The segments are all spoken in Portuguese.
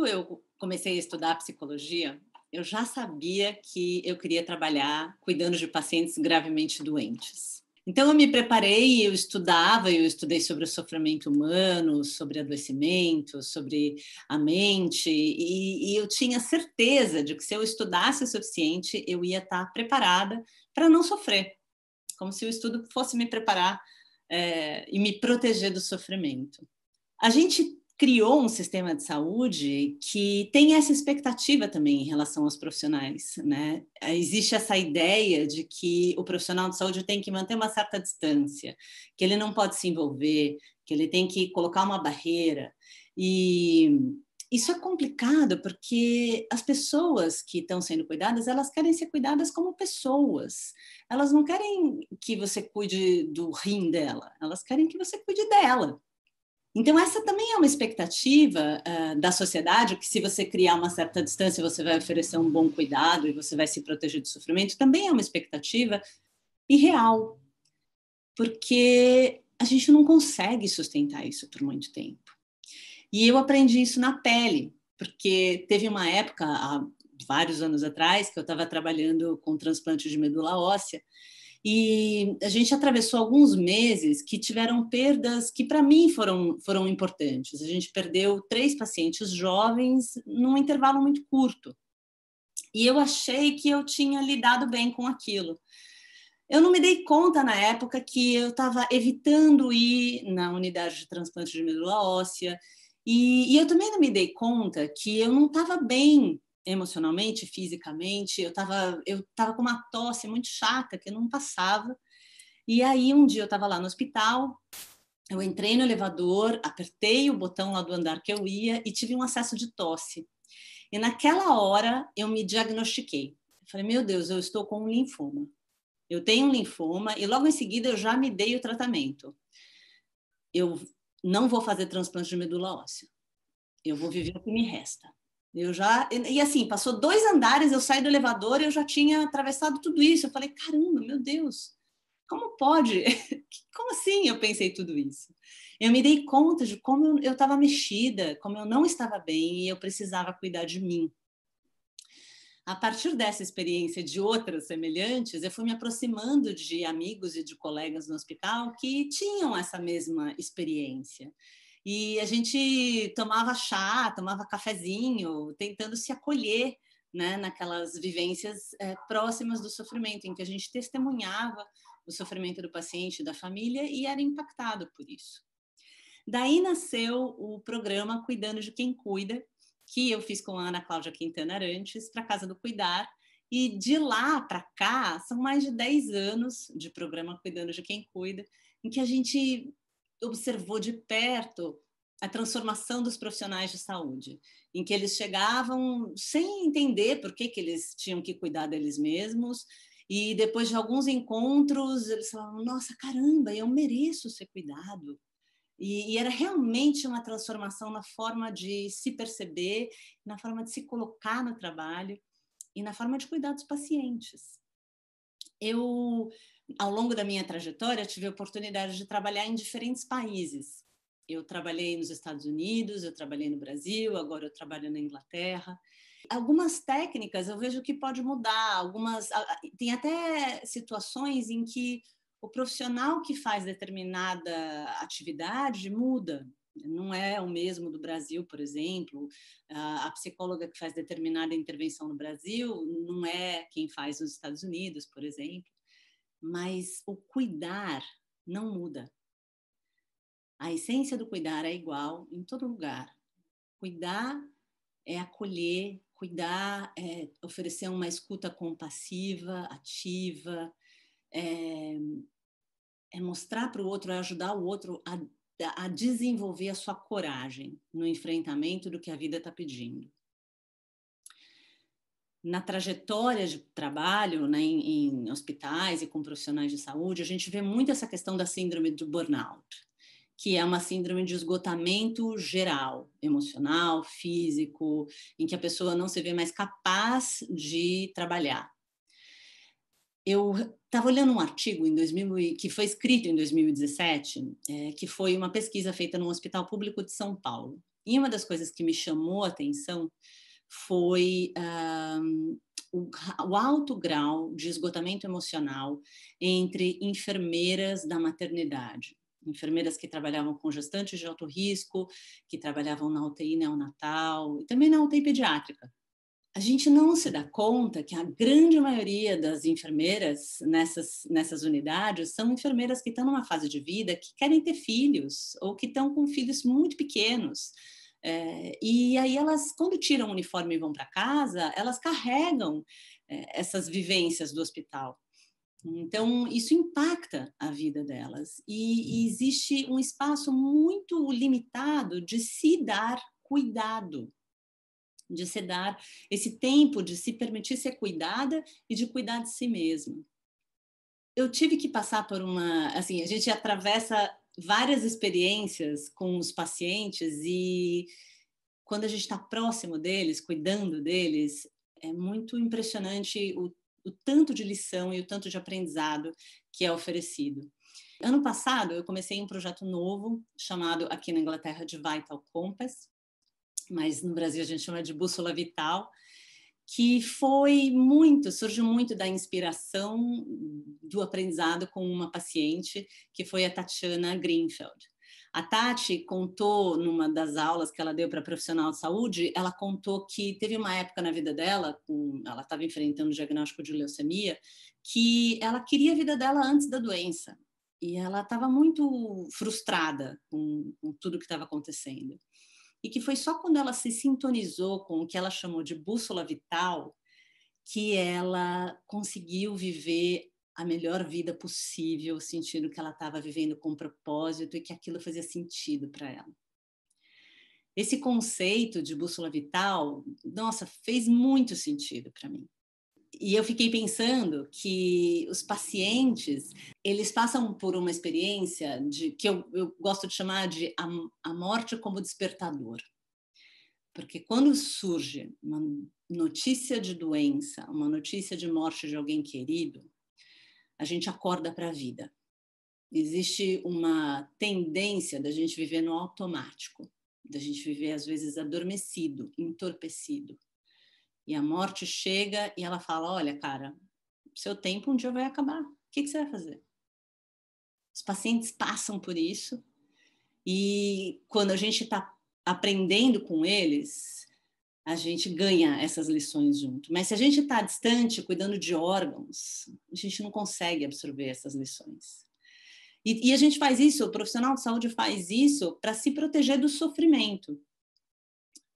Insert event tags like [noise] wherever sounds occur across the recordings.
quando eu comecei a estudar psicologia, eu já sabia que eu queria trabalhar cuidando de pacientes gravemente doentes. Então eu me preparei, eu estudava, eu estudei sobre o sofrimento humano, sobre adoecimento, sobre a mente, e, e eu tinha certeza de que se eu estudasse o suficiente, eu ia estar preparada para não sofrer, como se o estudo fosse me preparar é, e me proteger do sofrimento. A gente criou um sistema de saúde que tem essa expectativa também em relação aos profissionais, né? Existe essa ideia de que o profissional de saúde tem que manter uma certa distância, que ele não pode se envolver, que ele tem que colocar uma barreira. E isso é complicado porque as pessoas que estão sendo cuidadas, elas querem ser cuidadas como pessoas. Elas não querem que você cuide do rim dela, elas querem que você cuide dela. Então, essa também é uma expectativa uh, da sociedade, que se você criar uma certa distância, você vai oferecer um bom cuidado e você vai se proteger do sofrimento, também é uma expectativa irreal, porque a gente não consegue sustentar isso por muito tempo. E eu aprendi isso na pele, porque teve uma época, há vários anos atrás, que eu estava trabalhando com transplante de medula óssea, e a gente atravessou alguns meses que tiveram perdas que, para mim, foram, foram importantes. A gente perdeu três pacientes jovens num intervalo muito curto. E eu achei que eu tinha lidado bem com aquilo. Eu não me dei conta na época que eu estava evitando ir na unidade de transplante de medula óssea, e, e eu também não me dei conta que eu não estava bem emocionalmente, fisicamente. Eu estava eu tava com uma tosse muito chata que não passava. E aí um dia eu estava lá no hospital, eu entrei no elevador, apertei o botão lá do andar que eu ia e tive um acesso de tosse. E naquela hora eu me diagnostiquei. Eu falei, meu Deus, eu estou com um linfoma. Eu tenho um linfoma e logo em seguida eu já me dei o tratamento. Eu não vou fazer transplante de medula óssea. Eu vou viver o que me resta. Eu já e assim passou dois andares, eu saí do elevador, e eu já tinha atravessado tudo isso. Eu falei, caramba, meu Deus, como pode? [laughs] Como assim? Eu pensei tudo isso. Eu me dei conta de como eu estava mexida, como eu não estava bem e eu precisava cuidar de mim. A partir dessa experiência de outras semelhantes, eu fui me aproximando de amigos e de colegas no hospital que tinham essa mesma experiência. E a gente tomava chá, tomava cafezinho, tentando se acolher né, naquelas vivências é, próximas do sofrimento, em que a gente testemunhava o sofrimento do paciente, da família, e era impactado por isso. Daí nasceu o programa Cuidando de Quem Cuida, que eu fiz com a Ana Cláudia Quintana Arantes para Casa do Cuidar, e de lá para cá, são mais de 10 anos de programa Cuidando de Quem Cuida, em que a gente observou de perto a transformação dos profissionais de saúde, em que eles chegavam sem entender por que, que eles tinham que cuidar deles mesmos, e depois de alguns encontros, eles falavam: nossa, caramba, eu mereço ser cuidado. E, e era realmente uma transformação na forma de se perceber, na forma de se colocar no trabalho e na forma de cuidar dos pacientes. Eu ao longo da minha trajetória, tive a oportunidade de trabalhar em diferentes países. Eu trabalhei nos Estados Unidos, eu trabalhei no Brasil, agora eu trabalho na Inglaterra. Algumas técnicas eu vejo que pode mudar, algumas tem até situações em que o profissional que faz determinada atividade muda. Não é o mesmo do Brasil, por exemplo. A psicóloga que faz determinada intervenção no Brasil não é quem faz nos Estados Unidos, por exemplo mas o cuidar não muda. A essência do cuidar é igual em todo lugar. Cuidar é acolher, cuidar é oferecer uma escuta compassiva, ativa, é, é mostrar para o outro, é ajudar o outro a, a desenvolver a sua coragem no enfrentamento do que a vida está pedindo na trajetória de trabalho né, em, em, hospitais e com profissionais de saúde, a gente vê muito essa questão da síndrome do burnout, que é uma síndrome de esgotamento geral, emocional, físico, em que a pessoa não se vê mais capaz de trabalhar. Eu estava olhando um artigo em 2000, que foi escrito em 2017, é, que foi uma pesquisa feita num hospital público de São Paulo. E uma das coisas que me chamou a atenção foi um, o, o alto grau de esgotamento emocional entre enfermeiras da maternidade enfermeiras que trabalhavam com gestantes de alto risco, que trabalhavam na UTI neonatal e também na UTI pediátrica. A gente não se dá conta que a grande maioria das enfermeiras nessas, nessas unidades são enfermeiras que estão numa fase de vida que querem ter filhos ou que estão com filhos muito pequenos é, e aí elas, quando tiram o uniforme e vão para casa, elas carregam é, essas vivências do hospital. Então, isso impacta a vida delas. E, e existe um espaço muito limitado de se dar cuidado, de se dar esse tempo de se permitir ser cuidada e de cuidar de si mesma eu tive que passar por uma, assim, a gente atravessa várias experiências com os pacientes e quando a gente está próximo deles, cuidando deles, é muito impressionante o, o tanto de lição e o tanto de aprendizado que é oferecido. Ano passado, eu comecei um projeto novo chamado aqui na Inglaterra de Vital Compass, mas no Brasil a gente chama de Bússola Vital, que foi muito, surgiu muito da inspiração do aprendizado com uma paciente, que foi a Tatiana Greenfeld. A Tati contou numa das aulas que ela deu para profissional de saúde, ela contou que teve uma época na vida dela, ela estava enfrentando o diagnóstico de leucemia, que ela queria a vida dela antes da doença. E ela estava muito frustrada com, com tudo que estava acontecendo e que foi só quando ela se sintonizou com o que ela chamou de bússola vital que ela conseguiu viver a melhor vida possível, sentindo que ela estava vivendo com propósito e que aquilo fazia sentido para ela. Esse conceito de bússola vital, nossa, fez muito sentido para mim. E eu fiquei pensando que os pacientes, eles passam por uma experiência de que eu, eu gosto de chamar de a, a morte como despertador. Porque quando surge uma notícia de doença, uma notícia de morte de alguém querido, a gente acorda para a vida. Existe uma tendência da gente viver no automático, da gente viver às vezes adormecido, entorpecido. E a morte chega e ela fala: Olha, cara, seu tempo um dia vai acabar. O que, que você vai fazer? Os pacientes passam por isso. E quando a gente está aprendendo com eles, a gente ganha essas lições junto. Mas se a gente está distante, cuidando de órgãos, a gente não consegue absorver essas lições. E, e, a gente faz isso, o profissional de saúde faz isso para se proteger do sofrimento.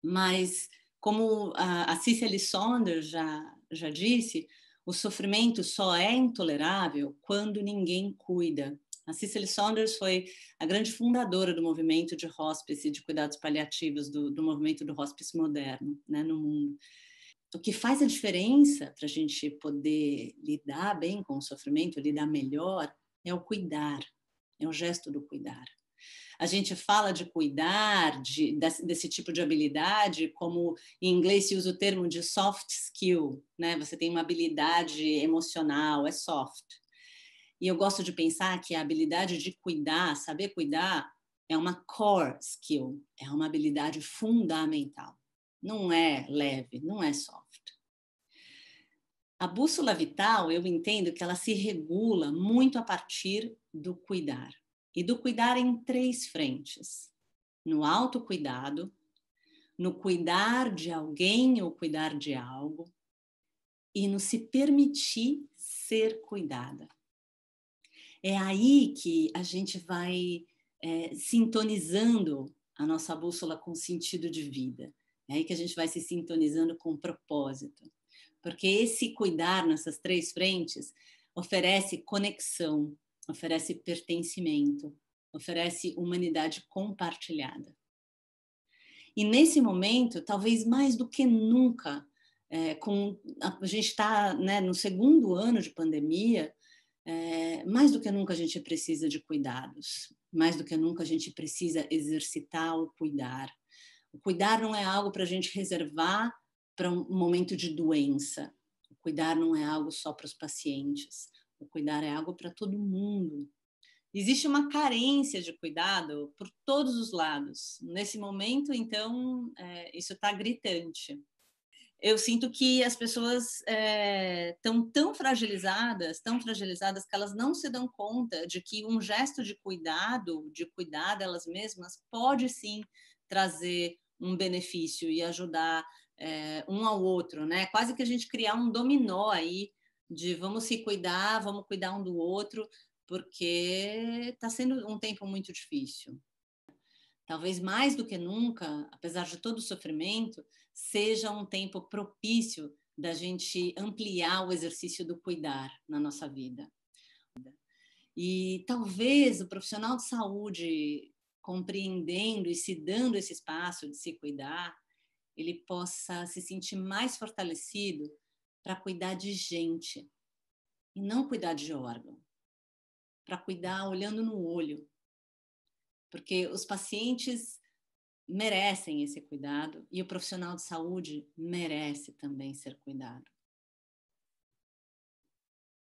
Mas como a, Cicely Saunders já, já disse, o sofrimento só é intolerável quando ninguém cuida. A Cicely Saunders foi a grande fundadora do movimento de hospice, de cuidados paliativos, do, do movimento do hospice moderno né, no mundo. O que faz a diferença para a gente poder lidar bem com o sofrimento, lidar melhor, é o cuidar, é o gesto do cuidar. A gente fala de cuidar de, desse, desse, tipo de habilidade, como em inglês se usa o termo de soft skill, né? Você tem uma habilidade emocional, é soft. E eu gosto de pensar que a habilidade de cuidar, saber cuidar, é uma core skill, é uma habilidade fundamental. Não é leve, não é soft. A bússola vital, eu entendo que ela se regula muito a partir do cuidar e do cuidar em três frentes: no autocuidado, no cuidar de alguém ou cuidar de algo, e no se permitir ser cuidada. É aí que a gente vai é, sintonizando a nossa bússola com sentido de vida. É aí que a gente vai se sintonizando com propósito. Porque esse cuidar nessas três frentes oferece conexão, oferece pertencimento, oferece humanidade compartilhada. E nesse momento, talvez mais do que nunca, é, com, a gente está né, no segundo ano de pandemia, é, mais do que nunca a gente precisa de cuidados, mais do que nunca a gente precisa exercitar o cuidar. O cuidar não é algo para a gente reservar para um momento de doença. O cuidar não é algo só para os pacientes. O cuidar é algo para todo mundo. Existe uma carência de cuidado por todos os lados. Nesse momento, então, é, isso está gritante. Eu sinto que as pessoas estão é, tão fragilizadas, tão fragilizadas que elas não se dão conta de que um gesto de cuidado, de cuidar delas mesmas, pode sim trazer um benefício e ajudar é, um ao outro, né? Quase que a gente criar um dominó aí de vamos se cuidar, vamos cuidar um do outro, porque está sendo um tempo muito difícil. Talvez mais do que nunca, apesar de todo o sofrimento, seja um tempo propício da gente ampliar o exercício do cuidar na nossa vida. E talvez o profissional de saúde compreendendo e se dando esse espaço de se cuidar, ele possa se sentir mais fortalecido para cuidar de gente e não cuidar de órgão, para cuidar olhando no olho, porque os pacientes merecem esse cuidado e o profissional de saúde merece também ser cuidado.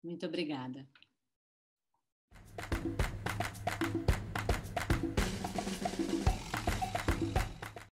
Muito obrigada.